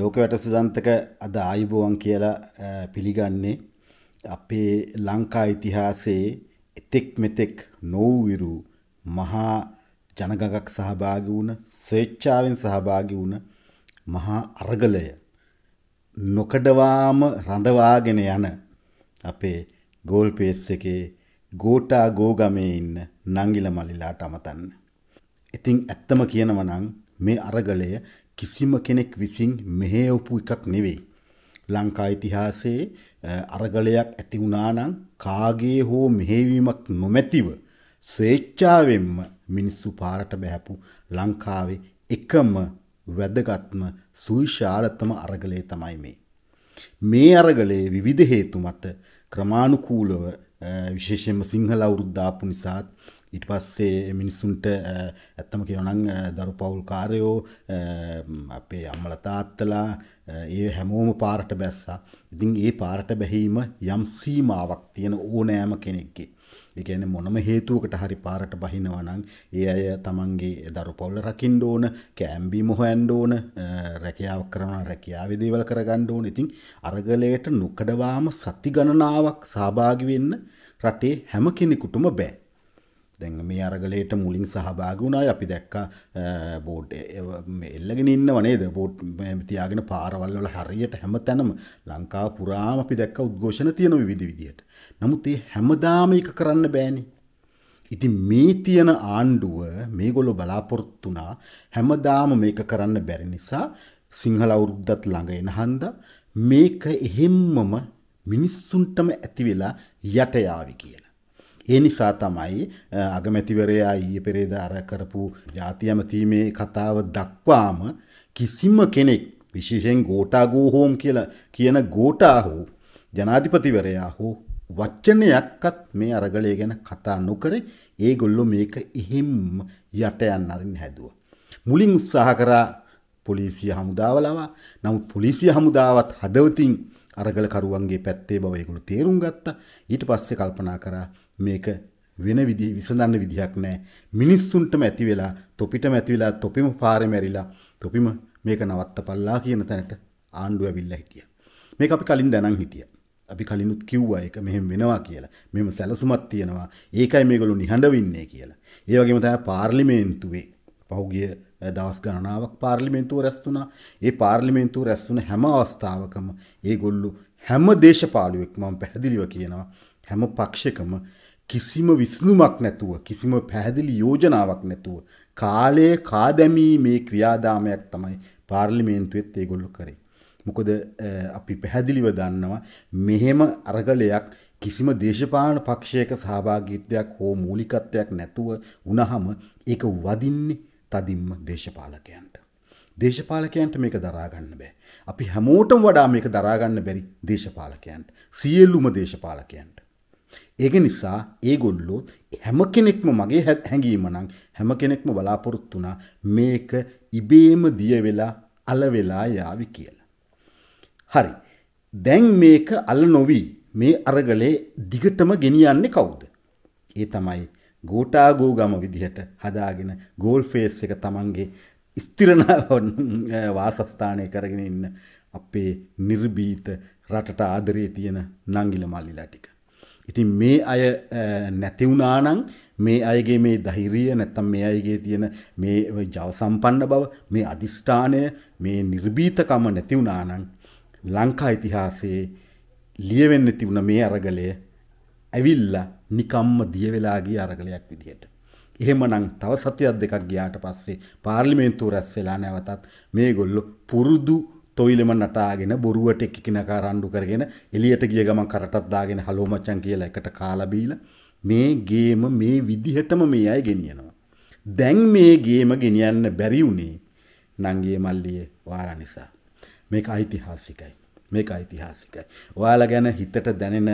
ලෝකවට සුදන්තක අද ආයුබෝවන් කියලා පිළිගන්නේ අපේ ලංකා ඉතිහාසයේ එතෙක් මෙතෙක් නොවවිරු මහා ජනගගක් සහභාගි වුණ ස්වේච්ඡාවෙන් සහභාගි වුණ මහා අරගලය නොකඩවාම රඳවාගෙන යන අපේ ගෝල්පේස් එකේ ගෝටා ගෝගමේ ඉන්න නංගිල මලිලාට අමතන්න. ඉතිං ඇත්තම කියනවනං මේ අරගලය කිසිම කෙනෙක් විසින් මෙහෙවපු එකක් නෙවෙයි. ලංකා ඉතිහාසයේ අරගලයක් ඇති වුණානම් කාගේ හෝ මෙහෙවීමක් නොමැතිව ස්වේච්ඡාවෙන්ම මිනිස්සු පාරට බැහැපු ලංකාවේ එකම වැදගත්ම සුවිශාලතම අරගලය තමයි මේ. මේ අරගලයේ විවිධ හේතු මත ක්‍රමානුකූලව විශේෂයෙන්ම සිංහල අවුරුද්දාපු නිසාත් ඉට පස්සේ මිනිස්සුන්ට ඇත්තම කියවනං දරු පවුල් කාරයෝ අපේ අම්මල තාත්තලා ඒ හැමෝම පාරට බැස්සා ඉතින් ඒ පාරට බැහීම යම් සීමාවක් තියෙන ඕනෑම කෙනෙක්ගේ එකන මොනම හේතුවකට හරි පාරට බහිනවනං ඒ අය තමන්ගේ දරුපොල්ල රකිින්ඩ ඕන කෑම්බි මොහඇන්ඩ ඕන රැකියාව කරන රැකියාව දේවල් කර ගණ්ඩ ඕන ඉතින් අරගලයට නොකඩවාම සති ගණනාවක් සභාගිවෙන්න රටේ හැම කෙනෙකුටම බෑ දැන් මේ අරගලයට මුලින් සහභාග වුණා අපි දැක්ක බෝඩ් එල්ලගෙන ඉන්න වනේද බෝට් තියාගෙන පාරවල්වල හරියට හැම තැනම ලංකා පුරාම අපි දැක්ක උද්ඝෝෂණ තියෙන විවිධ විදියට. නමුත් ඒ හැමදාම එක කරන්න බෑනේ. ඉතින් මේ තියෙන ආණ්ඩුව මේගොල්ලෝ බලාපොරොත්තු වුණා හැමදාම මේක කරන්න බැරි නිසා සිංහල අවුරුද්දත් ළඟ එන හන්දා මේක එහෙම්මම මිනිස්සුන්ටම ඇති වෙලා යට යාවි කියලා. ඒ නිසා තමයි අගමැතිවරයා ඊය පෙරේද අර කරපු ජාතියමතීමේ කතාව දක්වාම කිසිම කෙනෙක් විශේෂයෙන් ගෝටාගෝ හෝම් කියලා කියන ගෝටා හෝ ජනාධිපතිවරයා හෝ වච්චනයක්කත් මේ අරගලය ගැන කතා නොකරේ ඒ ගොල්ලො මේක එහෙම් යට යන්න අරින් හැදුව. මුලින් උත්සාහ කරා පොලිසිය හමුදාවලවා නමුත් පොලිසිය හමුදාවත් හදවතින් අරගලකරුවන්ගේ පැත්තේ බව ඒගොල්ලෝ තේරුම් ගත්තා. ඊට පස්සේ කල්පනා කරා මේක වෙන විදිහ විසඳන්න විදිහක් නැහැ. මිනිස්සුන්ටම ඇති වෙලා, තොපිටම ඇති වෙලා, තොපිම පාරේ මැරිලා, තොපිම මේක නවත්තපල්ලා කියන තැනට ආණ්ඩුව ඇවිල්ලා හිටියා. මේක අපි කලින් දැනන් හිටියා. අපි කලිනුත් කිව්වා ඒක මෙහෙම වෙනවා කියලා. මෙහෙම සැලසුමක් තියෙනවා. ඒකයි මේගොල්ලෝ නිහඬ වෙන්නේ කියලා. ඒ වගේම තමයි පාර්ලිමේන්තුවේ පහුගිය දවස් ගණනාවක් පාර්ලිමේන්තුව රැස් වුණා. ඒ පාර්ලිමේන්තුව රැස් වුණ හැම අවස්ථාවකම ඒගොල්ලෝ හැම දේශපාලුවෙක් මම පැහැදිලිව කියනවා හැම පක්ෂකම කිසිම විසඳුමක් නැතුව කිසිම පැහැදිලි යෝජනාවක් නැතුව කාලයේ කාදැමීමේ ක්‍රියාදාමයක් තමයි පාර්ලිමේන්තුවෙත් ඒගොල්ලෝ කරේ. මොකද අපි පැහැදිලිව දන්නවා මෙහෙම අරගලයක් කිසිම දේශපාලන පක්ෂයක සහභාගීත්වයක් හෝ මූලිකත්වයක් නැතුව වුණහම ඒක වදින්නේ තදින්ම දේශපාලකයන්ට. දේශපාලකයන්ට මේක දරාගන්න බෑ. අපි හැමෝටම වඩා මේක දරාගන්න බැරි දේශපාලකයන්ට. සියල්ලුම දේශපාලකයන්ට. ඒක නිසා ඒගොල්ලෝ හැම කෙනෙක්ම මගේ හැඟීම නම් හැම කෙනෙක්ම බලාපොරොත්තු වුණා මේක ඉබේම දිය වෙලා අල වෙලා යාවි කියලා. හරි. දැන් මේක අල නොවි මේ අරගලේ දිගටම ගෙනියන්නේ කවුද? ඒ තමයි ගෝටාගෝ ගම විදිහට හදාගෙන ගෝල් ෆේස් එක තමන්ගේ ස්තිරණ වාසස්ථානය කරගෙන ඉන්න අපේ නිර්බීත රටට ආදරේ තියෙන නංගිල මල්ලිලා ටික. ඉතින් මේ අය නැතිවුණානං මේ අයගේ මේ දහිරිය නැත්තම් මේ අයගේ තියෙන මේ ජවසම්පන්න බව මේ අධිෂ්ඨානය මේ නිර්බීතකම නැතිවුණානං ලංකා ඉතිහාසයේ ලියවෙන්න තිබුණ මේ අරගලය ඇවිල්ලා නිකම්ම දිය වෙලා ගිය අරගලයක් විදියට. එහෙමනම් තව සතියක් දෙකක් ගියාට පස්සේ පාර්ලිමේන්තුව රැස් වෙලා නැවතත් මේගොල්ලෝ පුරුදු තොයිලෙම නටාගෙන බොරුවට එක්ක කිනකා රණ්ඩු කරගෙන එළියට ගිය ගමන් කරටත් දාගෙන හලෝ මචං කියලා එකට කාලා බීලා මේ ගේම මේ විදිහටම මේ අය ගෙනියනවා. දැන් මේ ගේම ගෙනියන්න බැරි වුණේ නංගේ මල්ලියේ වාලා නිසා. මේක ඓතිහාසිකයි. මේක ඓතිහාසිකයි. ඔයාලා ගැන හිතට දැනෙන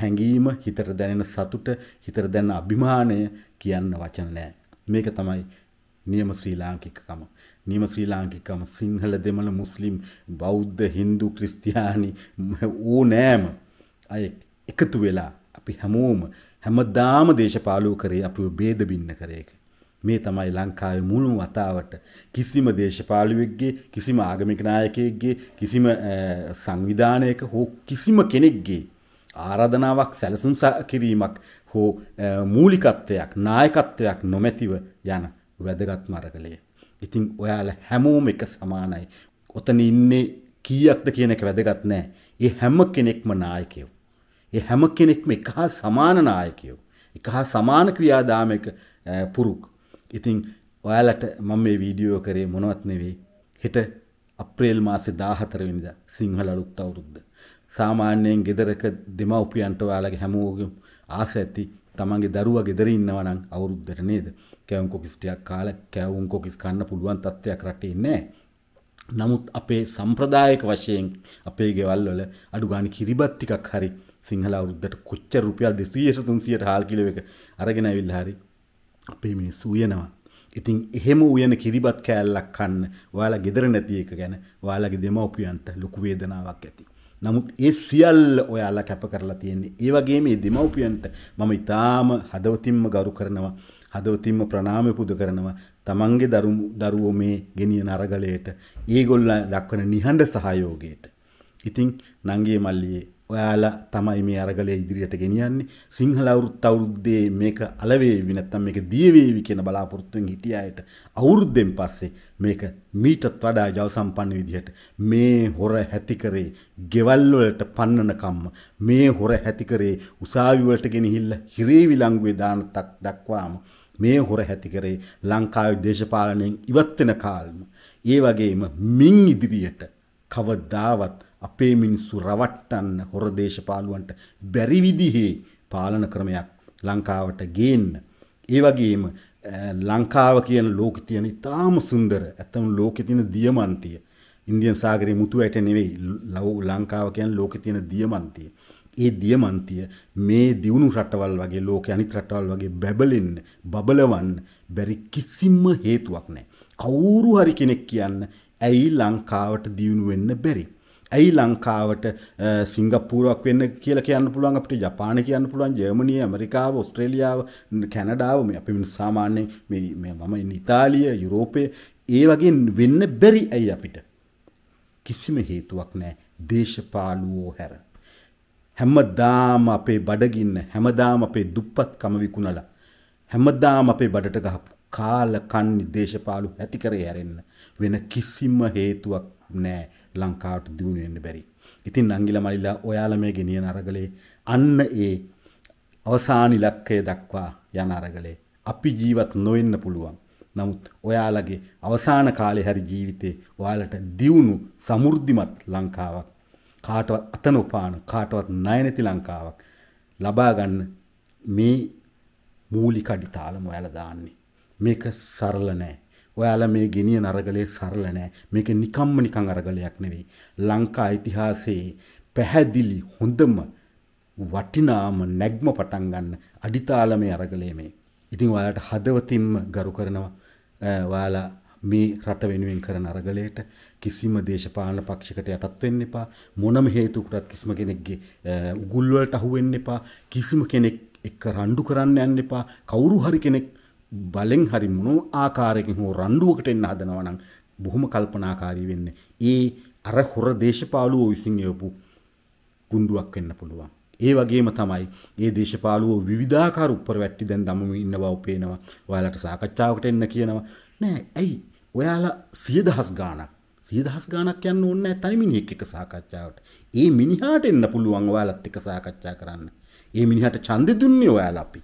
හැඟීම හිතට දැනෙන සතුට හිතට දැන අභිමානය කියන්න වචන නෑ. මේක තමයි නියම ශ්‍රී ලාංකිකකම. නියම ශ්‍රී ලාංකිකකම සිංහල දෙමළ මුස්ලිම් බෞද්ධ හින්දු ක්‍රිස්තියානි ඕ නෑම අය එකතු වෙලා අපි හැමෝම හැමදාම දේශපාලුව කරේ අප බේදබින්න කරේක. මේ තමයි ලංකාවේ මුළු වතාවට කිසිම දේශපාලුවෙක්ගේ කිසිම ආගමික නායකයෙක්ගේ කිසිම සංවිධානයක හෝ කිසිම කෙනෙක්ගේ ආරාධනාවක් සැලසුම් කිරීමක් හෝ මූලිකත්වයක් නායකත්වයක් නොමැතිව යන වැදගත් මරගලය. ඉතින් ඔයාල හැමෝම එක සමානයි. ඔතන ඉන්නේ කීයක්ද කියන එක වැදගත් නෑ. ඒ හැම කෙනෙක්ම නායකයෝ. ඒ හැම කෙනෙක්ම එක හා සමාන නායකයෝ. එක හා සමාන ක්‍රියාදාමයක පුරුක් ඉතින් ඔයාලට මම මේ වීඩියෝ කරේ මොනවත් නෙවෙයි. හෙට අප්‍රේල් මාසේ 14 වෙනිදා සිංහල අලුත් අවුරුද්ද. සාමාන්‍යයෙන් ගෙදරක දෙමව්පියන්ට ඔයාලගේ හැමෝගෙම ආස ඇති තමන්ගේ දරුවා ගෙදර ඉන්නවා නම් අවුරුද්දට නේද? කැවුම් කොකිස් ටිකක් කාලා කැවුම් කොකිස් කන්න පුළුවන් තත්ත්වයක් රටේ නැහැ. නමුත් අපේ සම්ප්‍රදායික වශයෙන් අපේ ගෙවල් වල අඩු ගානේ කිරිබත් ටිකක් හරි සිංහල අවුරුද්දට කොච්චර රුපියල් 200 300ට හාල් කිලෝ එක අරගෙන ඇවිල්ලා හරි අපේ මිනිස් උයනවා. ඉතින් එහෙම උයන කිරිබත් කෑල්ලක් කන්න ඔයාලා ගෙදර නැති එක ගැන ඔයාලගේ දෙමව්පියන්ට ලොකු වේදනාවක් ඇති. නමුත් ඒ සියල්ල ඔයාලා කැප කරලා තියෙන්නේ. ඒ වගේ මේ දෙමව්පියන්ට මම ඉතාම හදවතින්ම ගරු කරනවා. හදවතින්ම ප්‍රණාමය පුද කරනවා. තමන්ගේ දරුවෝ මේ ගෙනියන අරගලයට ඒගොල්ල දක්වන නිහඬ සහයෝගයට. ඉතින් නංගේ මල්ලියේ ඔයාල තමයි මේ අරගලය ඉදිරියට ගෙනියන්නේ සිංහල අවුරුත් අවුරුද්දේ මේක අලවේවි නැත්තම් මේක දියවේවි කියන බලාපොරොත්තුවෙන් හිටිය අයට අවුරුද්දෙන් පස්සේ මේක මීටත් වඩා ජවසම්පන්න විදිහට මේ හොර හැතිකරේ ගෙවල් වලට පන්නන කම්ම මේ හොර හැතිකරේ උසාවි වලට ගෙනහිල්ලා හිරේ විලංගුවේ දාන තක් දක්වාම මේ හොර හැතිකරේ ලංකාවේ දේශපාලනයෙන් ඉවත් වෙන කාලෙම ඒ වගේම මින් ඉදිරියට කවදාවත් අපේ මිනිස්සු රවට්ටන්න හොර දේශපාලුවන්ට බැරි විදිහේ පාලන ක්‍රමයක් ලංකාවට ගේන්න. ඒ වගේම ලංකාව කියන ලෝකෙ තියෙන ඉතාම සුන්දර ඇත්තම ලෝකෙ තියෙන දියමන්තිය. ඉන්දියන් සාගරේ මුතු ඇට නෙවෙයි ලව් ලංකාව කියන ලෝකෙ තියෙන දියමන්තිය. ඒ දියමන්තිය මේ දියුණු රටවල් වගේ ලෝක අනිත් රටවල් වගේ බැබලෙන්න බබලවන්න බැරි කිසිම හේතුවක් නෑ. කවුරු හරි කෙනෙක් කියන්න ඇයි ලංකාවට දියුණු වෙන්න බැරි. ඇයි ලංකාවට සිංගපූරුවක් වෙන්න කියලා කියන්න පුළුවන් අපිට ජපාන කියන්න පුළුවන් ජර්මනිය ඇමරිකාව ඔස්ට්‍රේලියාව කැනඩාව මේ අපි සාමාන්‍යයෙන් මේ මම ඉතාලිය යුරෝපය ඒ වගේ වෙන්න බැරි ඇයි අපිට කිසිම හේතුවක් නෑ දේශපාලුවෝ හැර හැමදාම අපේ බඩගින්න හැමදාම අපේ දුප්පත්කම විකුණලා හැමදාම අපේ බඩට ගහපු කාල කන්නි දේශපාලු ඇති කරේ හැරෙන්න වෙන කිසිම හේතුවක් නෑ ලංකාවට දියුණු වෙන්න බැරි. ඉතින් නංගිල මල්ලිලා ඔයාලා මේ ගෙනියන අරගලේ අන්න ඒ අවසාන ඉලක්කය දක්වා යන අරගලේ අපි ජීවත් නොවෙන්න පුළුවන්. නමුත් ඔයාලගේ අවසාන කාලේ හරි ජීවිතේ ඔයාලට දියුණු සමෘද්ධිමත් ලංකාවක් කාටවත් අත නොපාන කාටවත් ණය නැති ලංකාවක් ලබා ගන්න මේ මූලික අඩිතාලම ඔයාලා දාන්නේ. මේක සරල නෑ. ඔයාලා මේ ගෙනියන අරගලය සරල නෑ. මේක නිකම්ම නිකං අරගලයක් නෙවෙයි. ලංකා ඉතිහාසයේ පැහැදිලි හොඳම වටිනාම නැග්ම පටන් ගන්න අඩිතාලමේ අරගලය මේ. ඉතින් ඔයාලට හදවතින්ම ගරු කරනවා. ඔයාලා මේ රට වෙනුවෙන් කරන අරගලයට කිසිම දේශපාලන පක්ෂයකට යටත් වෙන්න එපා මොනම හේතුවකටත් කිසිම කෙනෙක්ගේ උගුල් වලට අහු වෙන්න එපා කිසිම කෙනෙක් එක්ක රණ්ඩු කරන්න යන්න එපා කවුරු හරි කෙනෙක් බලෙන් හරි මොනෝ ආකාරයකින් හෝ රණ්ඩුවකට එන්න හදනවා නම් බොහොම කල්පනාකාරී වෙන්න. ඒ අර හොර දේශපාලුවෝ විසින් යවපු ගුණ්ඩුවක් වෙන්න පුළුවන්. ඒ වගේම තමයි ඒ දේශපාලුවෝ විවිධාකාර උපරවැට්ටි දැන් දමමින් ඉන්න බව පේනවා. ඔයාලට සාකච්ඡාවකට එන්න කියනවා. නෑ, ඇයි? ඔයාලා 10000 ගාණක් 10000 ගාණක් යන්න ඕනේ නැහැ තනි මිනිහෙක් එක්ක සාකච්ඡාවට. ඒ මිනිහාට එන්න පුළුවන් ඔයාලත් එක්ක සාකච්ඡා කරන්න. ඒ මිනිහට ඡන්දෙ දුන්නේ ඔයාලා අපි.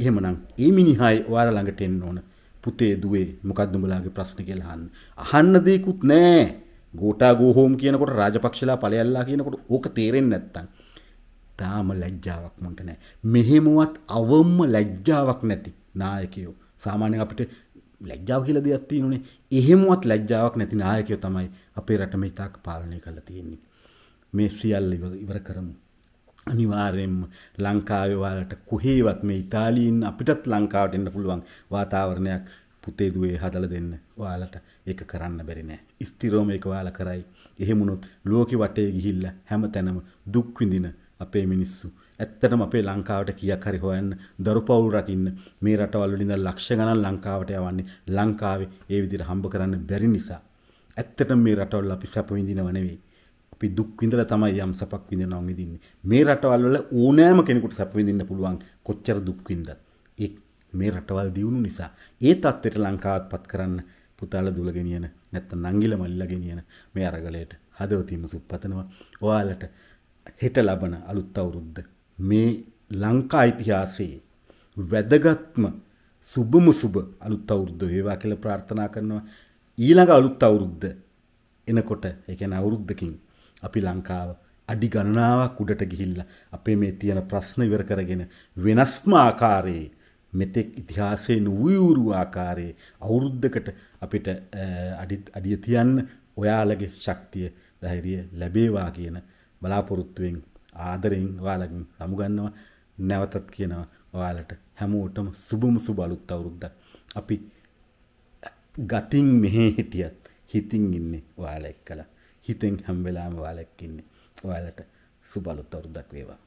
එහෙමනම් ඒ මිනිහයි ඔයාලා ළඟට එන්න ඕන. පුතේ දුවේ මොකක්ද උඹලාගේ ප්‍රශ්න කියලා අහන්න. අහන්න දෙයක්වත් නැහැ. ගෝටා ගෝහෝම් කියනකොට රාජපක්ෂලා ඵලයල්ලා කියනකොට ඕක තේරෙන්නේ නැත්තම් තාම ලැජ්ජාවක් මන්ට නැහැ. මෙහෙමවත් අවම ලැජ්ජාවක් නැති නායකයෝ. සාමාන්‍යයෙන් අපිට ලැජ්ජාව කියලා දෙයක් තියෙනුනේ. එහෙමවත් ලැජ්ජාවක් නැති නායකයෝ තමයි අපේ රට මේ තාක් පාලනය කරලා තියෙන්නේ. මේ සියල්ල ඉවර කරමු. අනිවාර්යෙන් ලංකාවේ ඔයාලට කොහේවත් මේ ඉතාලීන් අපිටත් ලංකාවට එන්න පුළුවන් වාතාවරණයක් පුතේ දුවේ හදලා දෙන්න. ඔයාලට ඒක කරන්න බැරි නෑ. ස්ථිරවම ඒක ඔයාලා කරයි. එහෙමුණොත් ලෝකෙ වටේ ගිහිල්ලා හැමතැනම දුක් විඳින අපේ මිනිස්සු ඇත්තටම අපේ ලංකාවට කියක් හරි හොයන්න දරුපවුල් රකින්න මේ රටවල් වලින් ලක්ෂ ගණන් ලංකාවට යවන්නේ ලංකාවේ ඒ විදිහට හම්බ කරන්න බැරි නිසා ඇත්තටම මේ රටවල් අපි සැප විඳිනව නෙවෙයි අපි දුක් විඳලා තමයි යම් සැපක් විඳිනවා විඳින්නේ. මේ රටවල් වල ඕනෑම කෙනෙකුට සැප විඳින්න පුළුවන් කොච්චර දුක් විඳත්. ඒ මේ රටවල් දියුණු නිසා ඒ தත්ත්වයට ලංකාවත්පත් කරන්න පුතාලා දුල ගෙනියන නැත්නම් නංගිල මල්ලිලා ගෙනියන මේ අරගලයට හදවතින්ම සුප්පතනවා. ඔයාලට හෙට ලබන අලුත් අවුරුද්ද මේ ලංකා ඉතිහාසයේ වැදගත්ම සුබම සුබ අලුත් අවුරුද්ද වේවා කියලා ප්‍රාර්ථනා කරනවා. ඊළඟ අලුත් අවුරුද්ද එනකොට ඒ කියන්නේ අවුරුද්දකින් අපි ලංකාව අඩි ගණනාවක් උඩට ගිහිල්ලා අපේ මේ තියෙන ප්‍රශ්න ඉවර කරගෙන වෙනස්ම ආකාරයේ මෙතෙක් ඉතිහාසයේ නුවූරු ආකාරයේ අවුරුද්දකට අපිට අඩිය තියන්න ඔයාලගේ ශක්තිය ධෛරිය ලැබේවා කියන බලාපොරොත්තුවෙන් ආදරෙන් ඔයාලගෙන් සමුගන්නවා නැවතත් කියනවා ඔයාලට හැමෝටම සුබම සුබලුත් අවුරුද්දක්. අපි ගතින් මෙහෙ හිටියත් හිතින් ඉන්නේ ඔයාලා එක්කලා හිතෙන් හැම්වෙලාම වාලැක්කින්නේ ඔයාලට සුබලුත් අවුරුද්දක් වේවා